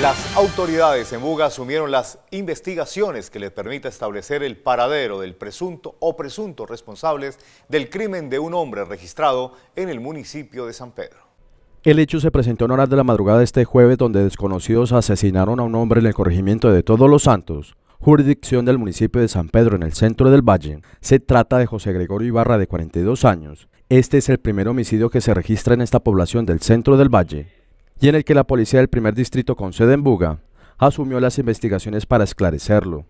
Las autoridades en Buga asumieron las investigaciones que les permita establecer el paradero del presunto o presuntos responsables del crimen de un hombre registrado en el municipio de San Pedro. El hecho se presentó en horas de la madrugada este jueves donde desconocidos asesinaron a un hombre en el corregimiento de Todos los Santos, jurisdicción del municipio de San Pedro en el centro del valle. Se trata de José Gregorio Ibarra de 42 años. Este es el primer homicidio que se registra en esta población del centro del valle y en el que la policía del primer distrito con sede en Buga asumió las investigaciones para esclarecerlo.